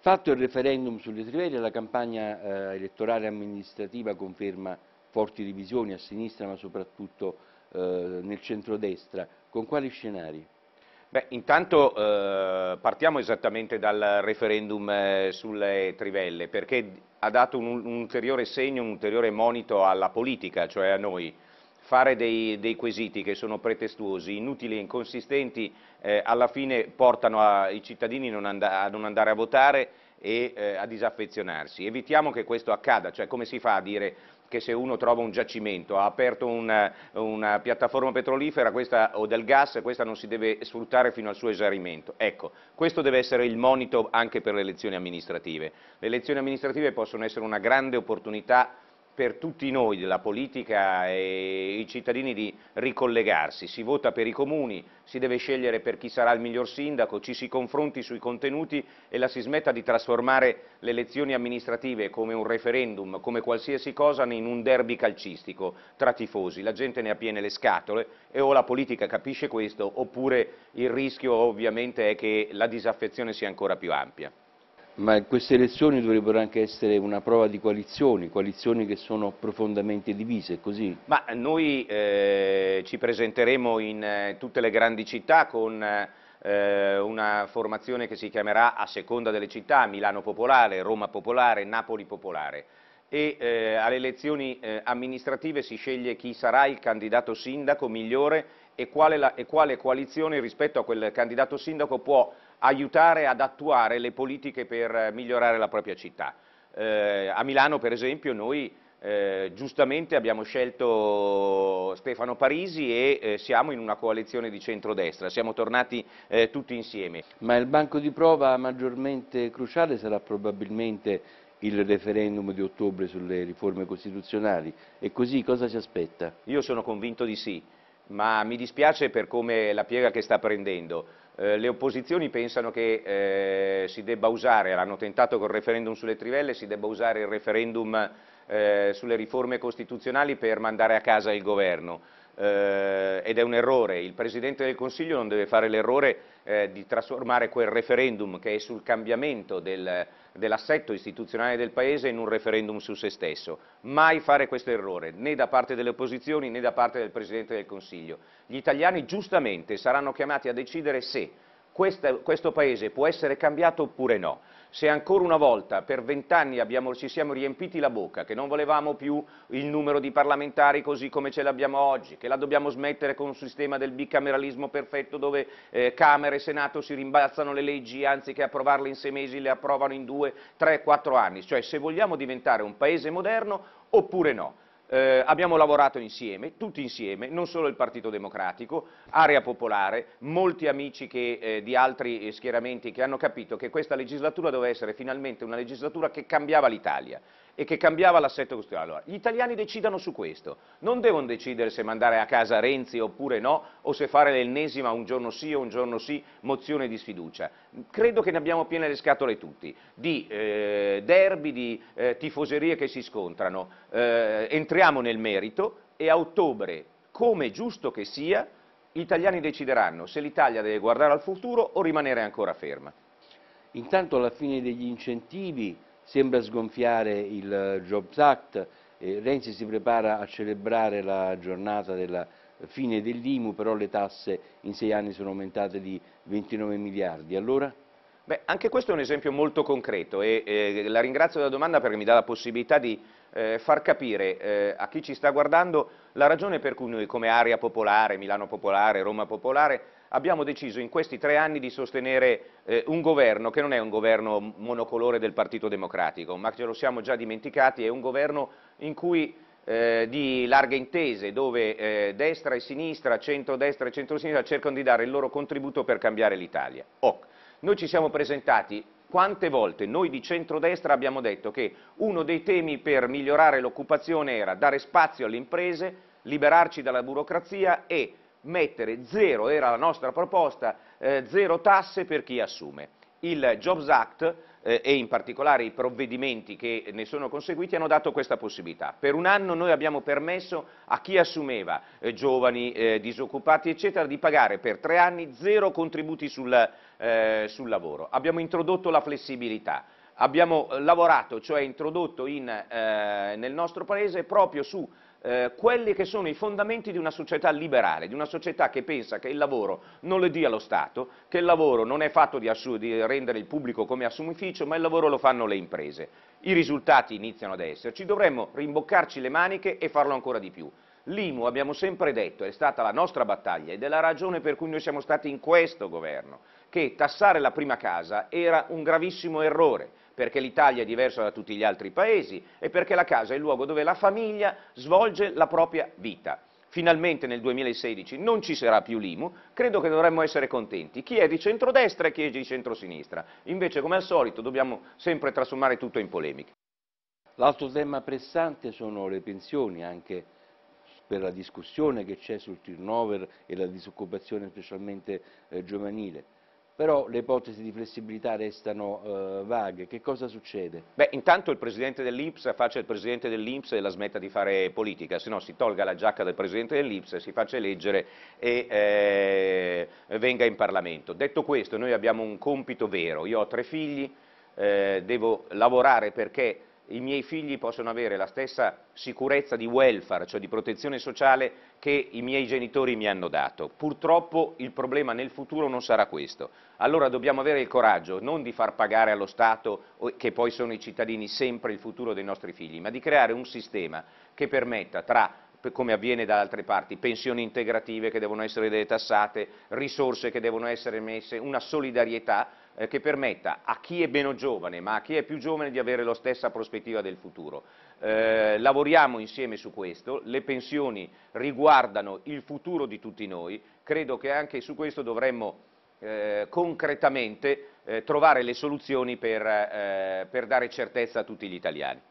Fatto il referendum sulle Trivelle, la campagna eh, elettorale amministrativa conferma forti divisioni a sinistra ma soprattutto eh, nel centrodestra. Con quali scenari? Beh, intanto eh, partiamo esattamente dal referendum eh, sulle trivelle, perché ha dato un, un ulteriore segno, un ulteriore monito alla politica, cioè a noi fare dei, dei, quesiti che sono pretestuosi, inutili e inconsistenti, eh, alla fine portano a, i cittadini non a non andare a votare e eh, a disaffezionarsi. Evitiamo che questo accada, cioè come si fa a dire che se uno trova un giacimento, ha aperto una, una piattaforma petrolifera questa, o del gas, questa non si deve sfruttare fino al suo esaurimento. Ecco, questo deve essere il monito anche per le elezioni amministrative. Le elezioni amministrative possono essere una grande opportunità per tutti noi, della politica e i cittadini, di ricollegarsi. Si vota per i comuni, si deve scegliere per chi sarà il miglior sindaco, ci si confronti sui contenuti e la si smetta di trasformare le elezioni amministrative come un referendum, come qualsiasi cosa, in un derby calcistico tra tifosi. La gente ne ha piene le scatole e o la politica capisce questo oppure il rischio ovviamente è che la disaffezione sia ancora più ampia ma queste elezioni dovrebbero anche essere una prova di coalizioni, coalizioni che sono profondamente divise, così? Ma noi eh, ci presenteremo in eh, tutte le grandi città con eh, una formazione che si chiamerà a seconda delle città, Milano Popolare, Roma Popolare, Napoli Popolare e eh, alle elezioni eh, amministrative si sceglie chi sarà il candidato sindaco migliore e quale, la, e quale coalizione rispetto a quel candidato sindaco può aiutare ad attuare le politiche per eh, migliorare la propria città. Eh, a Milano per esempio noi eh, giustamente abbiamo scelto Stefano Parisi e eh, siamo in una coalizione di centrodestra, siamo tornati eh, tutti insieme. Ma il banco di prova maggiormente cruciale sarà probabilmente il referendum di ottobre sulle riforme costituzionali e così cosa ci aspetta? Io sono convinto di sì ma mi dispiace per come la piega che sta prendendo. Eh, le opposizioni pensano che eh, si debba usare, l'hanno tentato col referendum sulle trivelle, si debba usare il referendum eh, sulle riforme costituzionali per mandare a casa il governo eh, ed è un errore, il Presidente del Consiglio non deve fare l'errore eh, di trasformare quel referendum che è sul cambiamento del, dell'assetto istituzionale del Paese in un referendum su se stesso, mai fare questo errore, né da parte delle opposizioni né da parte del Presidente del Consiglio. Gli italiani giustamente saranno chiamati a decidere se questa, questo Paese può essere cambiato oppure no se ancora una volta per vent'anni ci siamo riempiti la bocca, che non volevamo più il numero di parlamentari così come ce l'abbiamo oggi, che la dobbiamo smettere con un sistema del bicameralismo perfetto dove eh, Camera e Senato si rimbalzano le leggi, anziché approvarle in sei mesi le approvano in due, tre, quattro anni, cioè se vogliamo diventare un paese moderno oppure no eh, abbiamo lavorato insieme, tutti insieme, non solo il Partito Democratico, Area Popolare, molti amici che, eh, di altri eh, schieramenti che hanno capito che questa legislatura doveva essere finalmente una legislatura che cambiava l'Italia e che cambiava l'assetto costituzionale. Allora, gli italiani decidano su questo, non devono decidere se mandare a casa Renzi oppure no, o se fare l'ennesima un giorno sì o un giorno sì mozione di sfiducia. Credo che ne abbiamo piene le scatole tutti, di eh, derby, di eh, tifoserie che si scontrano. Eh, entriamo nel merito e a ottobre, come giusto che sia, gli italiani decideranno se l'Italia deve guardare al futuro o rimanere ancora ferma. Intanto alla fine degli incentivi sembra sgonfiare il eh, Jobs Act, eh, Renzi si prepara a celebrare la giornata della fine dell'IMU, però le tasse in sei anni sono aumentate di 29 miliardi. Allora? Beh, anche questo è un esempio molto concreto e eh, la ringrazio della domanda perché mi dà la possibilità di eh, far capire eh, a chi ci sta guardando la ragione per cui noi come Area Popolare, Milano Popolare, Roma Popolare abbiamo deciso in questi tre anni di sostenere eh, un governo che non è un governo monocolore del Partito Democratico, ma ce lo siamo già dimenticati, è un governo in cui eh, di larghe intese, dove eh, destra e sinistra, centrodestra e centrosinistra cercano di dare il loro contributo per cambiare l'Italia. Oh, noi ci siamo presentati quante volte noi di centrodestra abbiamo detto che uno dei temi per migliorare l'occupazione era dare spazio alle imprese, liberarci dalla burocrazia e mettere zero, era la nostra proposta, eh, zero tasse per chi assume. Il Jobs Act eh, e in particolare i provvedimenti che ne sono conseguiti hanno dato questa possibilità. Per un anno noi abbiamo permesso a chi assumeva eh, giovani, eh, disoccupati eccetera di pagare per tre anni zero contributi sul, eh, sul lavoro. Abbiamo introdotto la flessibilità abbiamo lavorato, cioè introdotto in, eh, nel nostro Paese proprio su eh, quelli che sono i fondamenti di una società liberale, di una società che pensa che il lavoro non lo dia lo Stato, che il lavoro non è fatto di, di rendere il pubblico come assumificio, ma il lavoro lo fanno le imprese. I risultati iniziano ad esserci, dovremmo rimboccarci le maniche e farlo ancora di più. L'IMU, abbiamo sempre detto, è stata la nostra battaglia ed è la ragione per cui noi siamo stati in questo governo, che tassare la prima casa era un gravissimo errore perché l'Italia è diversa da tutti gli altri paesi e perché la casa è il luogo dove la famiglia svolge la propria vita. Finalmente nel 2016 non ci sarà più l'IMU, credo che dovremmo essere contenti, chi è di centrodestra e chi è di centrosinistra. Invece, come al solito, dobbiamo sempre trasformare tutto in polemiche. L'altro tema pressante sono le pensioni, anche per la discussione che c'è sul turnover e la disoccupazione specialmente eh, giovanile però le ipotesi di flessibilità restano eh, vaghe. Che cosa succede? Beh, intanto il presidente dell'Ips faccia il presidente dell'Ips e la smetta di fare politica, se no si tolga la giacca del presidente dell'Ips, si faccia eleggere e eh, venga in Parlamento. Detto questo, noi abbiamo un compito vero, io ho tre figli, eh, devo lavorare perché i miei figli possono avere la stessa sicurezza di welfare, cioè di protezione sociale, che i miei genitori mi hanno dato. Purtroppo il problema nel futuro non sarà questo. Allora dobbiamo avere il coraggio non di far pagare allo Stato, che poi sono i cittadini, sempre il futuro dei nostri figli, ma di creare un sistema che permetta tra come avviene da altre parti, pensioni integrative che devono essere detassate, risorse che devono essere messe, una solidarietà eh, che permetta a chi è meno giovane, ma a chi è più giovane di avere la stessa prospettiva del futuro. Eh, lavoriamo insieme su questo, le pensioni riguardano il futuro di tutti noi, credo che anche su questo dovremmo eh, concretamente eh, trovare le soluzioni per, eh, per dare certezza a tutti gli italiani.